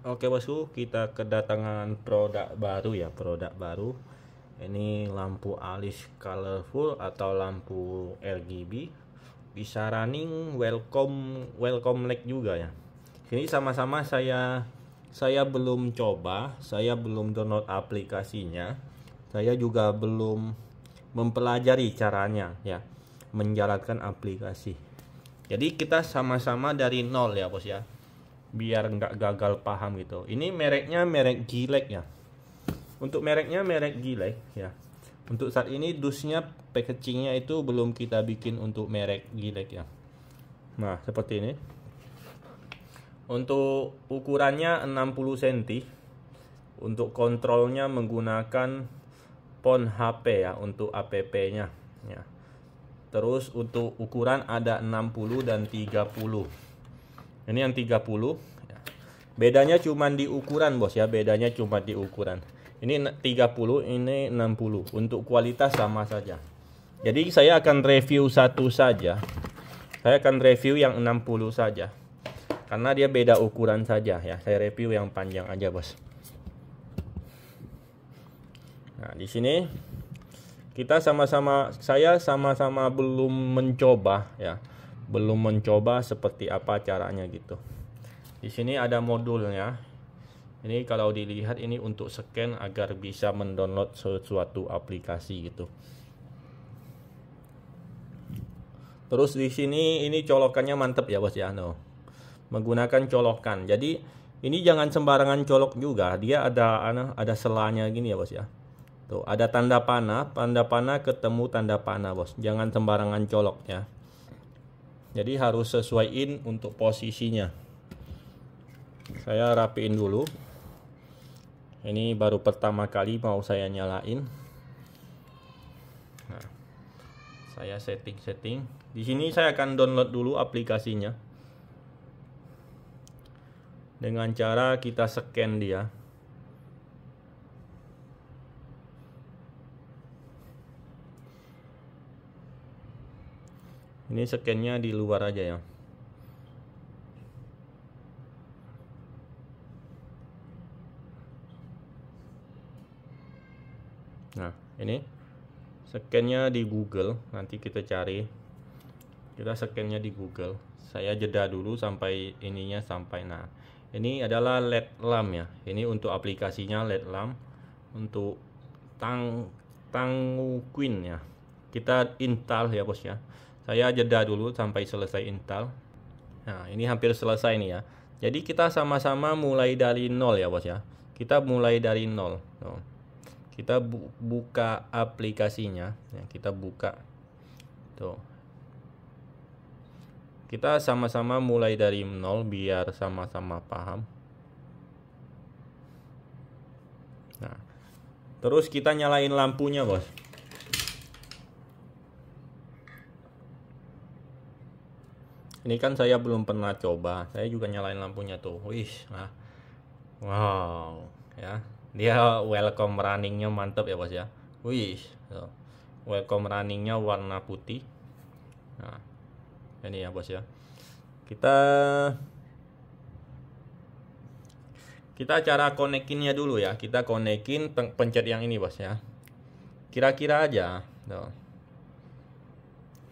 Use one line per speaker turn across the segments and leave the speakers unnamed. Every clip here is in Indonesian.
Oke bosku, kita kedatangan produk baru ya, produk baru. Ini lampu alis colorful atau lampu RGB. Bisa running, welcome, welcome light juga ya. Ini sama-sama saya saya belum coba, saya belum download aplikasinya. Saya juga belum mempelajari caranya ya, menjalankan aplikasi. Jadi kita sama-sama dari nol ya, Bos ya biar nggak gagal paham gitu ini mereknya merek Gilek ya untuk mereknya merek Gilek ya untuk saat ini dusnya packagingnya itu belum kita bikin untuk merek Gilek ya nah seperti ini untuk ukurannya 60 cm untuk kontrolnya menggunakan pon HP ya untuk APP nya ya. terus untuk ukuran ada 60 dan 30 ini yang 30. Ya. Bedanya cuma di ukuran, Bos ya. Bedanya cuma di ukuran. Ini 30, ini 60. Untuk kualitas sama saja. Jadi saya akan review satu saja. Saya akan review yang 60 saja. Karena dia beda ukuran saja ya. Saya review yang panjang aja, Bos. Nah, di sini kita sama-sama saya sama-sama belum mencoba ya belum mencoba seperti apa caranya gitu di sini ada modulnya ini kalau dilihat ini untuk scan agar bisa mendownload sesuatu aplikasi gitu terus di sini ini colokannya mantep ya bos ya no menggunakan colokan jadi ini jangan sembarangan colok juga dia ada anu, ada selanya gini ya bos ya Tuh, ada tanda panah, tanda panah ketemu tanda panah, Bos. Jangan sembarangan colok ya jadi harus sesuaiin untuk posisinya saya rapiin dulu ini baru pertama kali mau saya nyalain nah, saya setting-setting di sini saya akan download dulu aplikasinya dengan cara kita scan dia ini scan di luar aja ya nah ini scan di Google nanti kita cari kita scan di Google saya jeda dulu sampai ininya sampai nah ini adalah LED lamp ya ini untuk aplikasinya LED lamp untuk tang tanguquin ya kita install ya bos ya saya jeda dulu sampai selesai install nah ini hampir selesai nih ya jadi kita sama-sama mulai dari nol ya bos ya kita mulai dari nol oh. kita bu buka aplikasinya ya, kita buka tuh kita sama-sama mulai dari nol biar sama-sama paham nah terus kita nyalain lampunya bos ini kan saya belum pernah coba saya juga nyalain lampunya tuh wih nah wow ya dia welcome runningnya mantap ya bos ya wih so. welcome runningnya warna putih nah ini ya bos ya kita kita cara konekinnya dulu ya kita konekin pencet yang ini bos ya kira-kira aja tuh.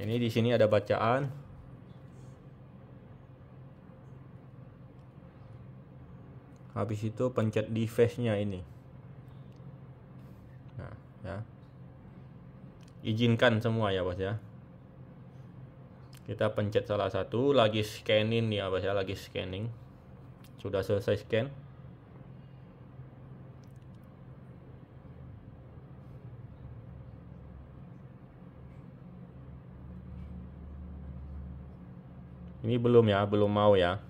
ini di sini ada bacaan habis itu pencet device nya ini nah ya izinkan semua ya bos ya kita pencet salah satu lagi scanning nih ya bos ya lagi scanning sudah selesai scan ini belum ya belum mau ya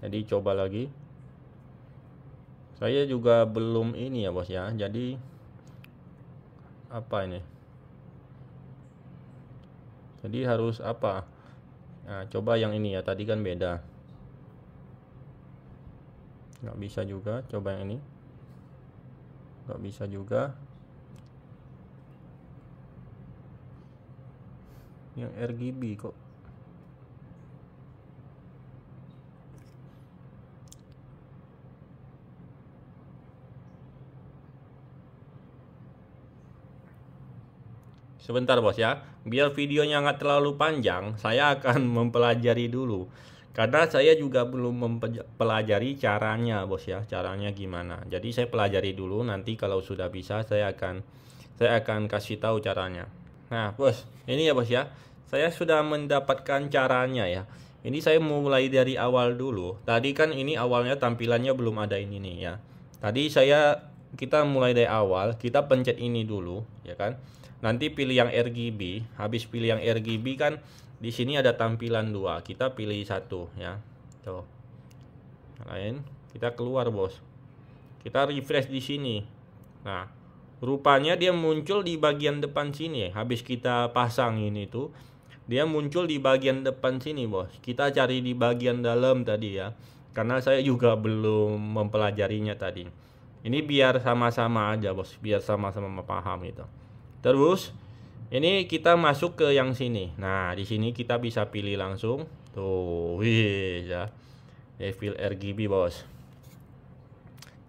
jadi coba lagi saya juga belum ini ya bos ya jadi apa ini jadi harus apa nah, coba yang ini ya tadi kan beda nggak bisa juga coba yang ini nggak bisa juga yang RGB kok Sebentar bos ya, biar videonya nggak terlalu panjang, saya akan mempelajari dulu. Karena saya juga belum mempelajari caranya bos ya, caranya gimana. Jadi saya pelajari dulu, nanti kalau sudah bisa saya akan saya akan kasih tahu caranya. Nah bos, ini ya bos ya, saya sudah mendapatkan caranya ya. Ini saya mulai dari awal dulu. Tadi kan ini awalnya tampilannya belum ada ini nih ya. Tadi saya kita mulai dari awal, kita pencet ini dulu, ya kan? Nanti pilih yang RGB, habis pilih yang RGB kan di sini ada tampilan dua, kita pilih satu, ya. Tuh. Lain, kita keluar, Bos. Kita refresh di sini. Nah, rupanya dia muncul di bagian depan sini. Habis kita pasang ini tuh, dia muncul di bagian depan sini, Bos. Kita cari di bagian dalam tadi ya. Karena saya juga belum mempelajarinya tadi. Ini biar sama-sama aja bos, biar sama-sama paham gitu. Terus ini kita masuk ke yang sini. Nah di sini kita bisa pilih langsung. Tuh, wih ya, Devil RGB bos.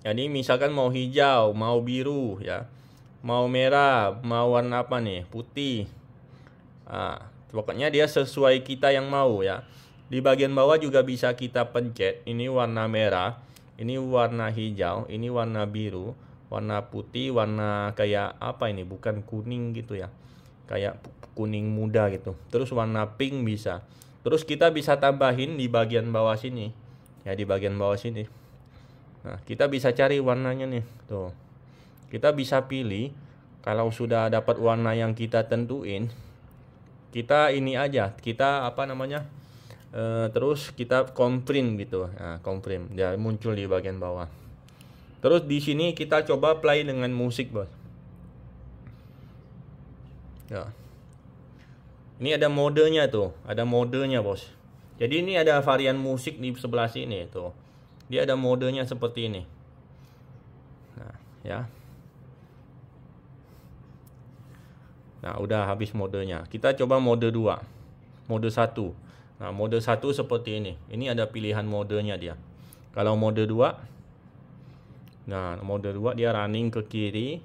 Jadi misalkan mau hijau, mau biru ya, mau merah, mau warna apa nih? Putih. Nah, pokoknya dia sesuai kita yang mau ya. Di bagian bawah juga bisa kita pencet. Ini warna merah ini warna hijau, ini warna biru, warna putih, warna kayak apa ini? Bukan kuning gitu ya. Kayak kuning muda gitu. Terus warna pink bisa. Terus kita bisa tambahin di bagian bawah sini. Ya, di bagian bawah sini. Nah, kita bisa cari warnanya nih. Tuh. Kita bisa pilih kalau sudah dapat warna yang kita tentuin, kita ini aja, kita apa namanya? Eh, terus kita komprim gitu nah, komprim ya muncul di bagian bawah terus di sini kita coba play dengan musik bos ya ini ada modenya tuh ada modenya bos jadi ini ada varian musik di sebelah sini tuh dia ada modenya seperti ini nah ya Nah, udah habis modenya. Kita coba mode 2. Mode 1. Nah, mode 1 seperti ini. Ini ada pilihan modenya dia. Kalau mode 2 Nah, mode 2 dia running ke kiri.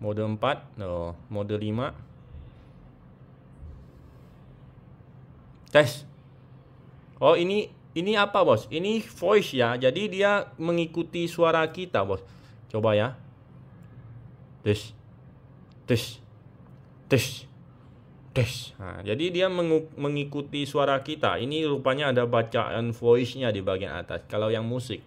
Mode 4, no, mode 5 Tes. Oh, ini ini apa, Bos? Ini voice ya. Jadi dia mengikuti suara kita, Bos. Coba ya. Tes. Tes. Tes. Des. Nah, jadi dia mengikuti suara kita. Ini rupanya ada bacaan voice-nya di bagian atas. Kalau yang musik.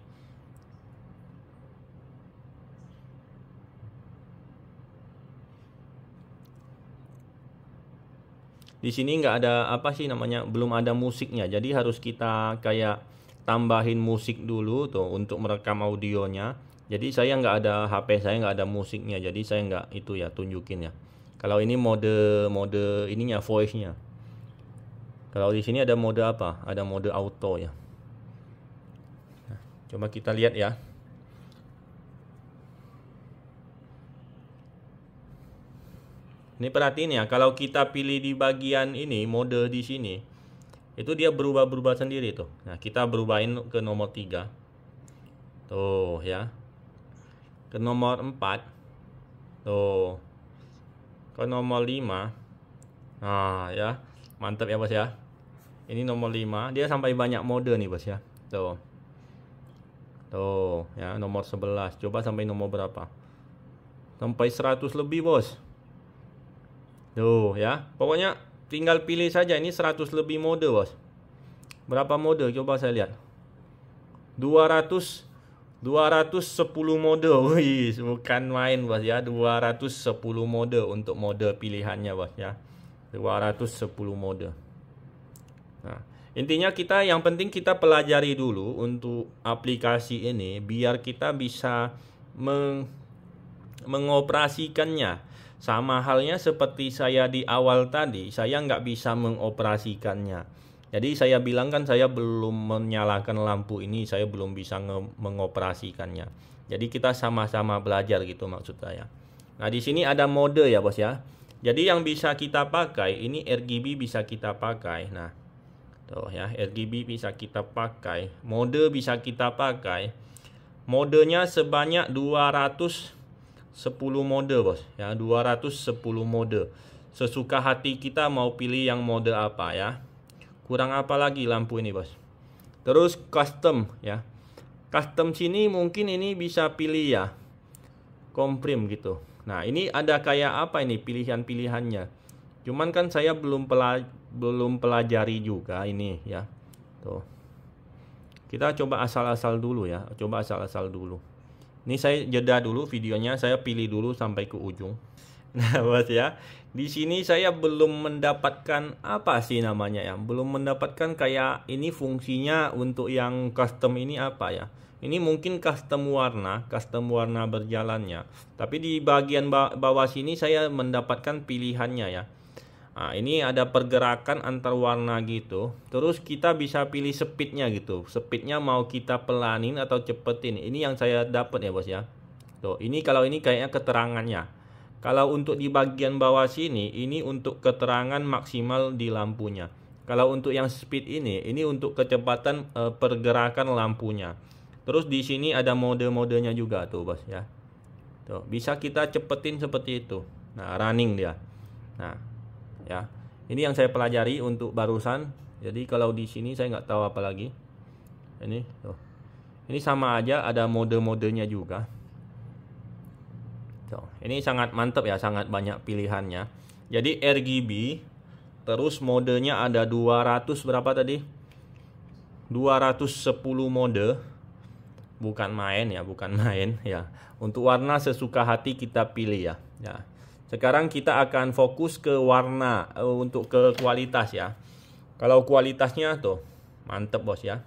Di sini nggak ada apa sih namanya, belum ada musiknya. Jadi harus kita kayak tambahin musik dulu tuh untuk merekam audionya. Jadi saya nggak ada HP, saya nggak ada musiknya. Jadi saya nggak itu ya tunjukin ya. Kalau ini mode mode ininya voice-nya. Kalau di sini ada mode apa? Ada mode auto ya. Nah, coba kita lihat ya. Ini perhatiin ya, kalau kita pilih di bagian ini mode di sini itu dia berubah-berubah sendiri tuh. Nah, kita berubahin ke nomor 3. Tuh ya. Ke nomor 4. Tuh ke nomor 5 nah ya mantap ya bos ya ini nomor 5 dia sampai banyak mode nih bos ya tuh tuh ya nomor 11 coba sampai nomor berapa sampai 100 lebih bos tuh ya pokoknya tinggal pilih saja ini 100 lebih mode bos berapa mode coba saya lihat 200 210 mode. Wih, bukan main Bos ya. 210 mode untuk mode pilihannya Bos ya. 210 mode. Nah, intinya kita yang penting kita pelajari dulu untuk aplikasi ini biar kita bisa meng mengoperasikannya. Sama halnya seperti saya di awal tadi, saya nggak bisa mengoperasikannya jadi saya bilang kan saya belum menyalakan lampu ini, saya belum bisa mengoperasikannya. Jadi kita sama-sama belajar gitu maksud saya. Nah, di sini ada mode ya, Bos ya. Jadi yang bisa kita pakai ini RGB bisa kita pakai. Nah, tuh ya, RGB bisa kita pakai, mode bisa kita pakai. Modenya sebanyak 210 mode, Bos. Ya, 210 mode. Sesuka hati kita mau pilih yang mode apa ya kurang apa lagi lampu ini bos terus custom ya custom sini mungkin ini bisa pilih ya komprim gitu nah ini ada kayak apa ini pilihan-pilihannya cuman kan saya belum pelaj belum pelajari juga ini ya tuh kita coba asal-asal dulu ya coba asal-asal dulu ini saya jeda dulu videonya saya pilih dulu sampai ke ujung Nah, Bos ya. Di sini saya belum mendapatkan apa sih namanya ya? Belum mendapatkan kayak ini fungsinya untuk yang custom ini apa ya? Ini mungkin custom warna, custom warna berjalannya. Tapi di bagian bawah sini saya mendapatkan pilihannya ya. Nah, ini ada pergerakan antar warna gitu. Terus kita bisa pilih speednya gitu. Speednya mau kita pelanin atau cepetin. Ini yang saya dapat ya bos ya. Tuh, ini kalau ini kayaknya keterangannya. Kalau untuk di bagian bawah sini, ini untuk keterangan maksimal di lampunya. Kalau untuk yang speed ini, ini untuk kecepatan e, pergerakan lampunya. Terus di sini ada mode-modenya juga tuh, Bos ya. Tuh, bisa kita cepetin seperti itu. Nah, running dia. Nah, ya. Ini yang saya pelajari untuk barusan. Jadi kalau di sini saya nggak tahu apa lagi. Ini tuh. Ini sama aja ada mode-modenya juga ini sangat mantap ya sangat banyak pilihannya jadi RGB terus modenya ada 200 berapa tadi 210 mode bukan main ya bukan main ya untuk warna sesuka hati kita pilih ya ya sekarang kita akan fokus ke warna eh, untuk ke kualitas ya kalau kualitasnya tuh mantep bos ya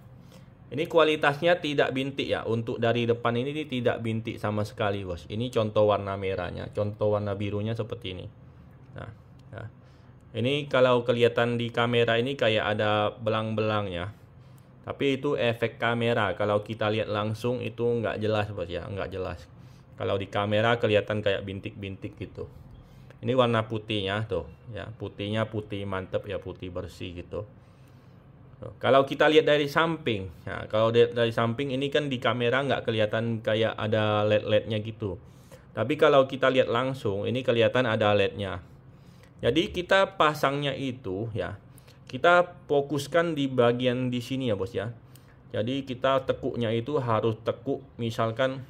ini kualitasnya tidak bintik ya. Untuk dari depan ini tidak bintik sama sekali, Bos. Ini contoh warna merahnya, contoh warna birunya seperti ini. Nah, ya. Ini kalau kelihatan di kamera ini kayak ada belang-belangnya. Tapi itu efek kamera. Kalau kita lihat langsung itu nggak jelas, Bos ya, nggak jelas. Kalau di kamera kelihatan kayak bintik-bintik gitu. Ini warna putihnya tuh, ya. Putihnya putih mantep ya, putih bersih gitu. Oh, kalau kita lihat dari samping, nah, kalau dari samping ini kan di kamera nggak kelihatan kayak ada led-lednya gitu. Tapi kalau kita lihat langsung, ini kelihatan ada lednya. Jadi kita pasangnya itu ya, kita fokuskan di bagian di sini ya bos ya. Jadi kita tekuknya itu harus tekuk misalkan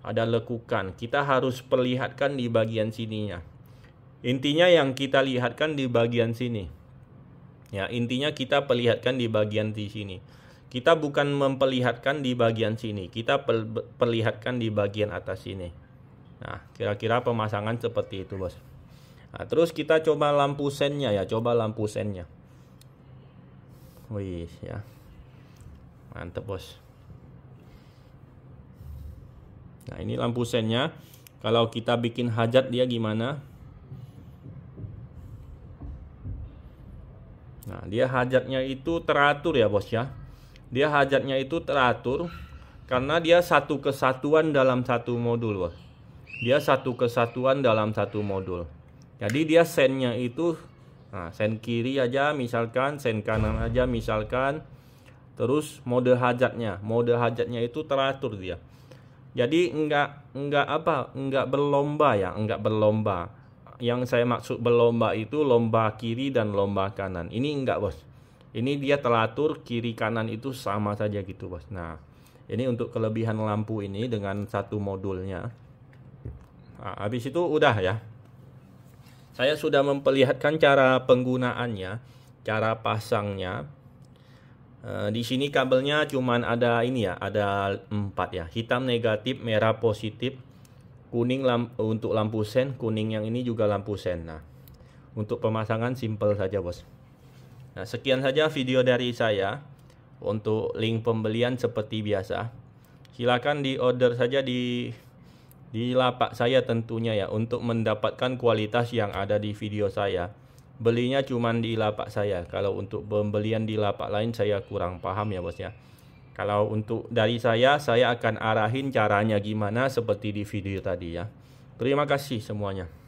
ada lekukan, kita harus perlihatkan di bagian sininya. Intinya yang kita lihatkan di bagian sini. Ya, intinya kita perlihatkan di bagian di sini. Kita bukan memperlihatkan di bagian sini, kita perlihatkan di bagian atas sini. Nah, kira-kira pemasangan seperti itu, Bos. Nah, terus kita coba lampu sennya ya, coba lampu sennya. Wih, ya. Mantep, Bos. Nah, ini lampu sennya. Kalau kita bikin hajat dia gimana? Nah, dia hajatnya itu teratur ya, Bos ya. Dia hajatnya itu teratur karena dia satu kesatuan dalam satu modul, Bos. Dia satu kesatuan dalam satu modul. Jadi dia sennya itu nah, sen kiri aja misalkan, sen kanan aja misalkan. Terus mode hajatnya, mode hajatnya itu teratur dia. Jadi enggak enggak apa? Enggak berlomba ya, enggak berlomba yang saya maksud berlomba itu lomba kiri dan lomba kanan. Ini enggak, Bos. Ini dia telatur kiri kanan itu sama saja gitu, Bos. Nah, ini untuk kelebihan lampu ini dengan satu modulnya. Nah, habis itu udah ya. Saya sudah memperlihatkan cara penggunaannya, cara pasangnya. E, di sini kabelnya cuman ada ini ya, ada empat ya. Hitam negatif, merah positif, kuning lam, untuk lampu sen, kuning yang ini juga lampu sen. Nah, untuk pemasangan simple saja, Bos. Nah, sekian saja video dari saya untuk link pembelian seperti biasa. Silakan di order saja di di lapak saya tentunya ya untuk mendapatkan kualitas yang ada di video saya. Belinya cuma di lapak saya. Kalau untuk pembelian di lapak lain saya kurang paham ya, Bos ya. Kalau untuk dari saya, saya akan arahin caranya gimana seperti di video tadi ya. Terima kasih semuanya.